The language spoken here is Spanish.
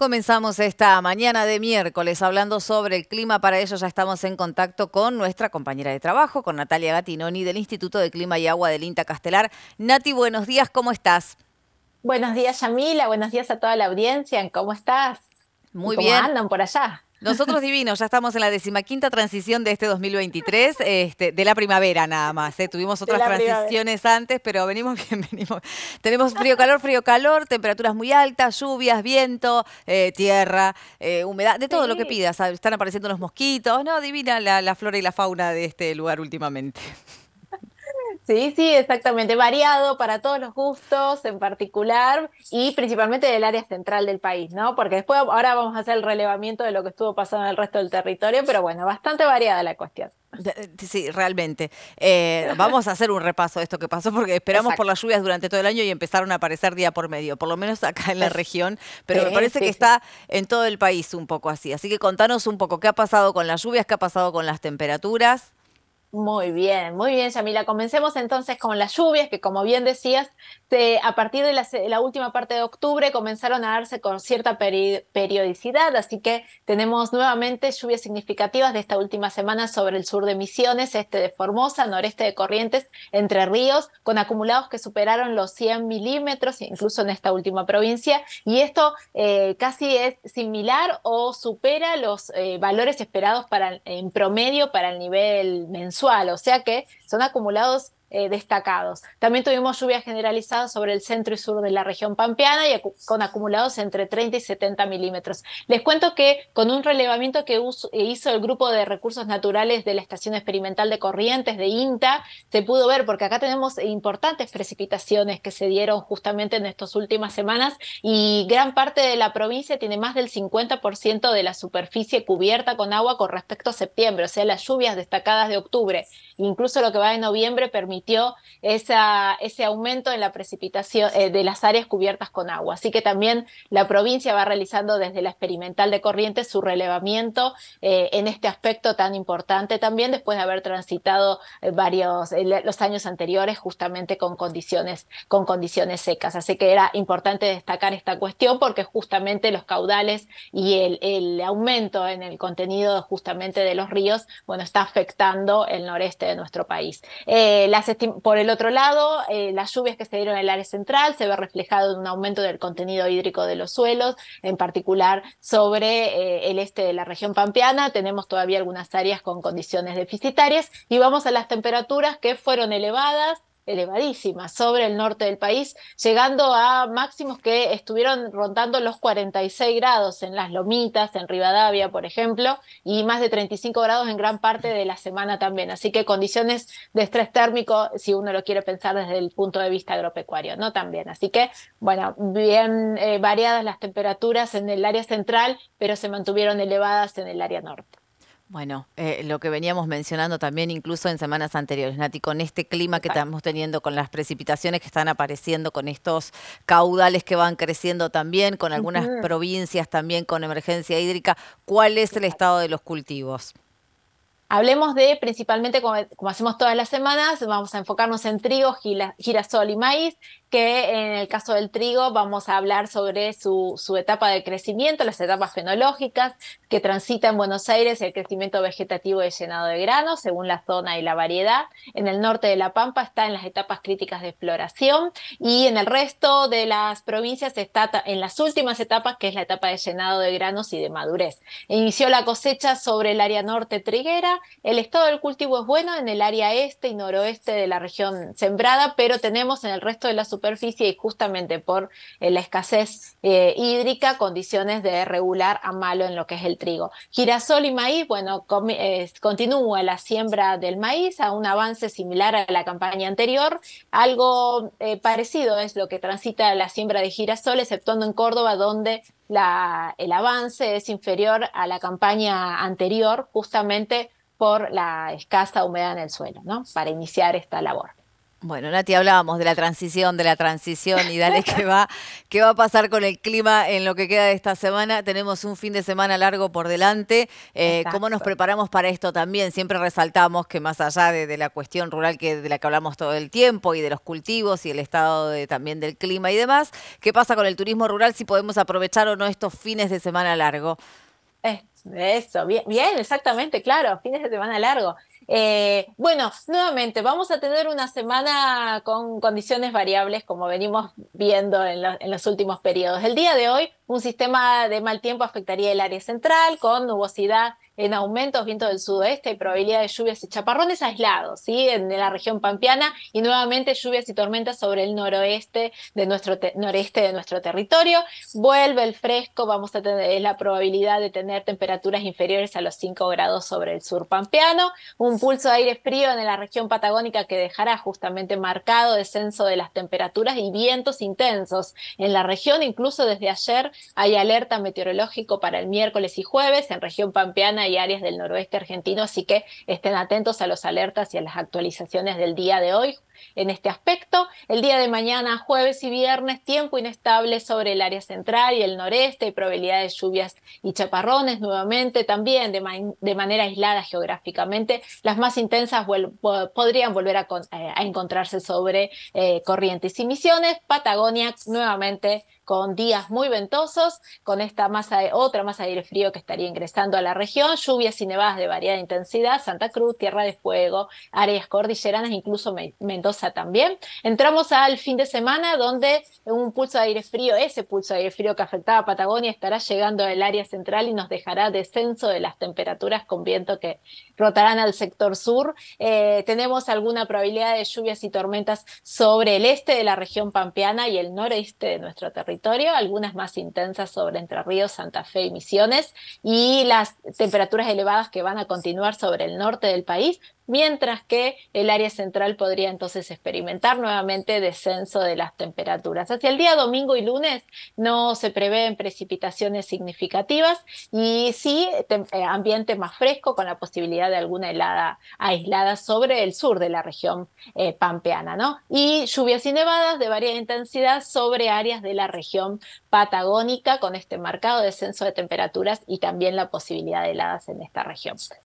Comenzamos esta mañana de miércoles hablando sobre el clima. Para ello ya estamos en contacto con nuestra compañera de trabajo, con Natalia Gatinoni del Instituto de Clima y Agua del INTA Castelar. Nati, buenos días, ¿cómo estás? Buenos días, Yamila. Buenos días a toda la audiencia. ¿Cómo estás? Muy bien. ¿Cómo andan por allá? Nosotros divinos, ya estamos en la decimaquinta transición de este 2023, este, de la primavera nada más. ¿eh? Tuvimos otras transiciones antes, pero venimos bien, venimos. Tenemos frío, calor, frío, calor, temperaturas muy altas, lluvias, viento, eh, tierra, eh, humedad, de todo lo que pidas. Están apareciendo los mosquitos, no, divina la flora y la fauna de este lugar últimamente. Sí, sí, exactamente, variado para todos los gustos en particular y principalmente del área central del país, ¿no? Porque después ahora vamos a hacer el relevamiento de lo que estuvo pasando en el resto del territorio, pero bueno, bastante variada la cuestión. Eh, sí, realmente. Eh, vamos a hacer un repaso de esto que pasó porque esperamos por las lluvias durante todo el año y empezaron a aparecer día por medio, por lo menos acá en la región, pero me parece que está en todo el país un poco así. Así que contanos un poco qué ha pasado con las lluvias, qué ha pasado con las temperaturas. Muy bien, muy bien, Yamila. Comencemos entonces con las lluvias, que como bien decías, a partir de la, última parte de octubre comenzaron a darse con cierta periodicidad, así que tenemos nuevamente lluvias significativas de esta última semana sobre el sur de Misiones, este de Formosa, noreste de Corrientes, entre ríos, con acumulados que superaron los 100 milímetros, incluso en esta última provincia, y esto eh, casi es similar o supera los eh, valores esperados para, en promedio para el nivel mensual o sea que son acumulados eh, destacados. También tuvimos lluvias generalizadas sobre el centro y sur de la región pampeana y con acumulados entre 30 y 70 milímetros. Les cuento que con un relevamiento que eh, hizo el Grupo de Recursos Naturales de la Estación Experimental de Corrientes de INTA, se pudo ver, porque acá tenemos importantes precipitaciones que se dieron justamente en estas últimas semanas y gran parte de la provincia tiene más del 50% de la superficie cubierta con agua con respecto a septiembre, o sea, las lluvias destacadas de octubre, incluso lo que va de noviembre permite ese aumento en la precipitación eh, de las áreas cubiertas con agua. Así que también la provincia va realizando desde la experimental de Corrientes su relevamiento eh, en este aspecto tan importante también después de haber transitado eh, varios los años anteriores justamente con condiciones con condiciones secas. Así que era importante destacar esta cuestión porque justamente los caudales y el, aumento en el contenido justamente de los ríos, bueno, está afectando el noreste de nuestro país. las por el otro lado, eh, las lluvias que se dieron en el área central se ve reflejado en un aumento del contenido hídrico de los suelos, en particular sobre eh, el este de la región pampeana. Tenemos todavía algunas áreas con condiciones deficitarias y vamos a las temperaturas que fueron elevadas elevadísimas sobre el norte del país, llegando a máximos que estuvieron rondando los 46 grados en las lomitas, en Rivadavia, por ejemplo, y más de 35 grados en gran parte de la semana también. Así que condiciones de estrés térmico, si uno lo quiere pensar desde el punto de vista agropecuario, ¿no? También. Así que, bueno, bien eh, variadas las temperaturas en el área central, pero se mantuvieron elevadas en el área norte. Bueno, eh, lo que veníamos mencionando también incluso en semanas anteriores, Nati, con este clima que estamos teniendo, con las precipitaciones que están apareciendo, con estos caudales que van creciendo también, con algunas provincias también con emergencia hídrica, ¿cuál es el estado de los cultivos? Hablemos de, principalmente como, hacemos todas las semanas, vamos a enfocarnos en trigo, girasol y maíz que en el caso del trigo vamos a hablar sobre su, su, etapa de crecimiento, las etapas fenológicas que transita en Buenos Aires el crecimiento vegetativo de llenado de granos según la zona y la variedad. En el norte de La Pampa está en las etapas críticas de exploración y en el resto de las provincias está en las últimas etapas, que es la etapa de llenado de granos y de madurez. E inició la cosecha sobre el área norte triguera, el estado del cultivo es bueno en el área este y noroeste de la región sembrada, pero tenemos en el resto de la superficie y justamente por eh, la escasez eh, hídrica, condiciones de regular a malo en lo que es el trigo. Girasol y maíz, bueno, eh, continúa la siembra del maíz a un avance similar a la campaña anterior. Algo parecido es lo que transita la siembra de girasol, exceptuando en Córdoba, donde el avance es inferior a la campaña anterior, justamente por la escasa humedad en el suelo, ¿no? Para iniciar esta labor. Bueno, Nati, hablábamos de la transición, de la transición y dale qué va, qué va a pasar con el clima en lo que queda de esta semana. Tenemos un fin de semana largo por delante. Eh, ¿Cómo nos preparamos para esto también? Siempre resaltamos que más allá de, la cuestión rural que de la que hablamos todo el tiempo y de los cultivos y el estado de, también del clima y demás, ¿qué pasa con el turismo rural si podemos aprovechar o no estos fines de semana largo? Eso, bien, bien, exactamente, claro, fines de semana largo. Eh, bueno, nuevamente, vamos a tener una semana con condiciones variables como venimos viendo en los últimos periodos. El día de hoy un sistema de mal tiempo afectaría el área central con nubosidad en aumento, viento del sudoeste y probabilidad de lluvias y chaparrones aislados, ¿sí? En la región pampeana y nuevamente lluvias y tormentas sobre el noroeste de nuestro noreste de nuestro territorio. Vuelve el fresco, vamos a tener la probabilidad de tener temperaturas inferiores a los 5 grados sobre el sur pampeano, un pulso de aire frío en la región patagónica que dejará justamente marcado descenso de las temperaturas y vientos intensos en la región, incluso desde ayer hay alerta meteorológico para el miércoles y jueves en región pampeana y áreas del noroeste argentino, así que estén atentos a las alertas y a las actualizaciones del día de hoy en este aspecto. El día de mañana, jueves y viernes, tiempo inestable sobre el área central y el noreste, probabilidad de lluvias y chaparrones nuevamente, también de, manera aislada geográficamente. Las más intensas podrían volver a, eh, encontrarse sobre eh, corrientes y misiones. Patagonia nuevamente con días muy ventosos, con esta masa de, otra masa de aire frío que estaría ingresando a la región, lluvias y nevadas de variada intensidad, Santa Cruz, Tierra de Fuego, áreas cordilleranas, incluso Mendoza también. Entramos al fin de semana donde un pulso de aire frío, ese pulso de aire frío que afectaba a Patagonia, estará llegando al área central y nos dejará descenso de las temperaturas con viento que rotarán al sector sur. Eh, tenemos alguna probabilidad de lluvias y tormentas sobre el este de la región pampeana y el noreste de nuestro territorio, algunas más intensas sobre Entre Ríos, Santa Fe y Misiones, y las temperaturas elevadas que van a continuar sobre el norte del país, mientras que el área central podría entonces experimentar nuevamente descenso de las temperaturas. Hacia el día domingo y lunes no se prevén precipitaciones significativas y sí eh, ambiente más fresco con la posibilidad de alguna helada aislada sobre el sur de la región eh, pampeana, ¿no? Y lluvias y nevadas de varias intensidad sobre áreas de la región patagónica con este marcado descenso de temperaturas y también la posibilidad de heladas en esta región.